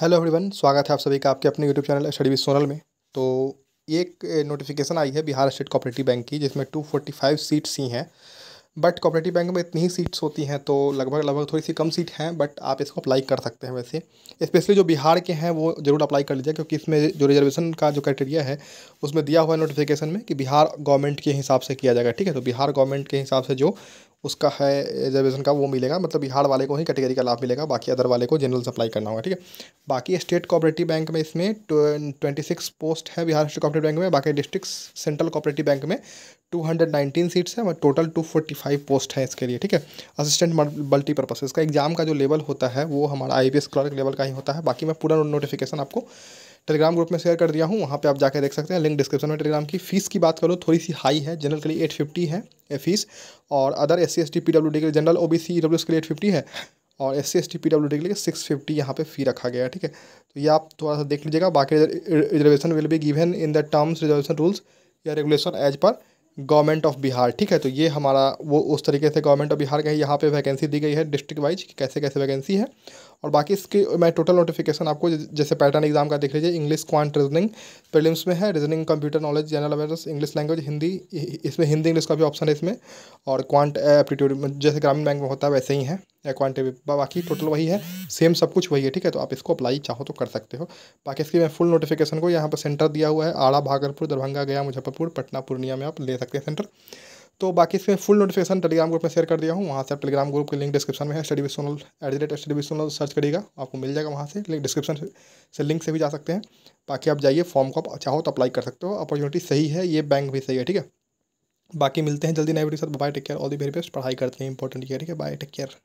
hello everyone स्वागत है आप सभी का आपके अपने YouTube channel study with Sonal में तो एक नोटिफिकेशन आई है बिहार स्टेट कोऑपरेटिव बैंक की जिसमें टू फोर्टी फाइव सीट्स ही हैं बट कोऑपरेटिव बैंक में इतनी ही सीट्स होती हैं तो लगभग लगभग थोड़ी सी कम सीट हैं बट आप इसको अप्लाई कर सकते हैं वैसे स्पेशली जो बिहार के हैं वो ज़रूर अप्लाई कर लीजिए क्योंकि इसमें जो रिजर्वेशन का जो क्राइटेरिया है उसमें दिया हुआ है नोटिफिकेशन में कि बिहार गवर्नमेंट के हिसाब से किया जाएगा ठीक है तो बिहार गवर्नमेंट के हिसाब से जो उसका है रिजर्वेशन का वो मिलेगा मतलब बिहार वाले को ही कैटेगरी का लाभ मिलेगा बाकी अदर वाले को जनरल सप्लाई करना होगा ठीक है बाकी स्टेट कोऑपरेटिव बैंक में इसमें ट्वेंटी सिक्स पोस्ट है बिहार स्टेट कोऑपरेटिव बैंक में बाकी डिस्ट्रिक्ट सेंट्रल कोऑपरेटिव बैंक में टू हंड्रेड नाइनटीन सीट्स हैं और total two forty five post है इसके लिए ठीक है असिस्टेंट मल्टीपर्पज़ इसका एग्जाम का जो लेवल होता है वो हमारा आई क्लर्क लेवल का ही होता है बाकी मैं पूरा नोटिफिकेशन आपको टेलीग्राम ग्रुप में शेयर कर दिया हूँ वहाँ पे आप जाकर देख सकते हैं लिंक डिस्क्रिप्शन में टेलीग्राम की फीस की बात करो थोड़ी सी हाई है जनरल के लिए एट फिफ्टी है फीस और other S C S T P W D के लिए general O B C W के लिए एट फिफ्टी है और S C S T P W D के लिए सिक्स फिफ्टी यहाँ पे फी रखा गया है ठीक है तो ये आप थोड़ा सा देख लीजिएगा बाकी reservation will be given in the terms reservation rules या regulation as per government of Bihar ठीक है तो ये हमारा वो उस तरीके से गवर्नमेंट ऑफ बिहार का यहाँ पे वैकेंसी दी गई है डिस्ट्रिक्ट वाइज कैसे कैसे वैकेंसी है और बाकी इसकी मैं टोटल नोटिफिकेशन आपको जैसे पैटर्न एग्जाम का देख लीजिए इंग्लिश क्वांट रीजनिंग प्रीलिम्स में है reasoning computer knowledge general awareness English language Hindi इसमें हिंदी इंग्लिश का भी ऑप्शन है इसमें और क्वांट एप्टीट्यूड जैसे ग्रामीण बैंक में होता है वैसे ही है क्वान्टिटी बाकी टोटल वही है सेम सब कुछ वही है ठीक है तो आप इसको अप्लाई चाहो तो कर सकते हो बाकी इसकी मैं फुल नोटिफिकेशन को यहाँ पर सेंटर दिया हुआ है आड़ा भागलपुर दरभंगा गया मुजफ्फरपुर पटना पूर्णिया में आप ले सकते हैं सेंटर तो बाकी इसमें फुल नोटिफिकेशन टेलीग्राम ग्रुप में शेयर कर दिया हूँ वहाँ से आप टेलीग्राम ग्रुप के लिंक डिस्क्रिप्शन में है study with at the rate study with search करिएगा आपको मिल जाएगा वहाँ से लिंक डिस्क्रिप्शन से लिंक से भी जा सकते हैं बाकी आप जाइए फॉर्म को आप चाहो तो अप्लाई कर सकते हो अपॉर्चुनिटी सही है ये बैंक भी सही है ठीक है बाकी मिलते हैं जल्दी नए वीडियो के साथ bye take care all the very best पढ़ाई करते हैं इंपॉर्टेंट ये ठीक है बाय टेक केयर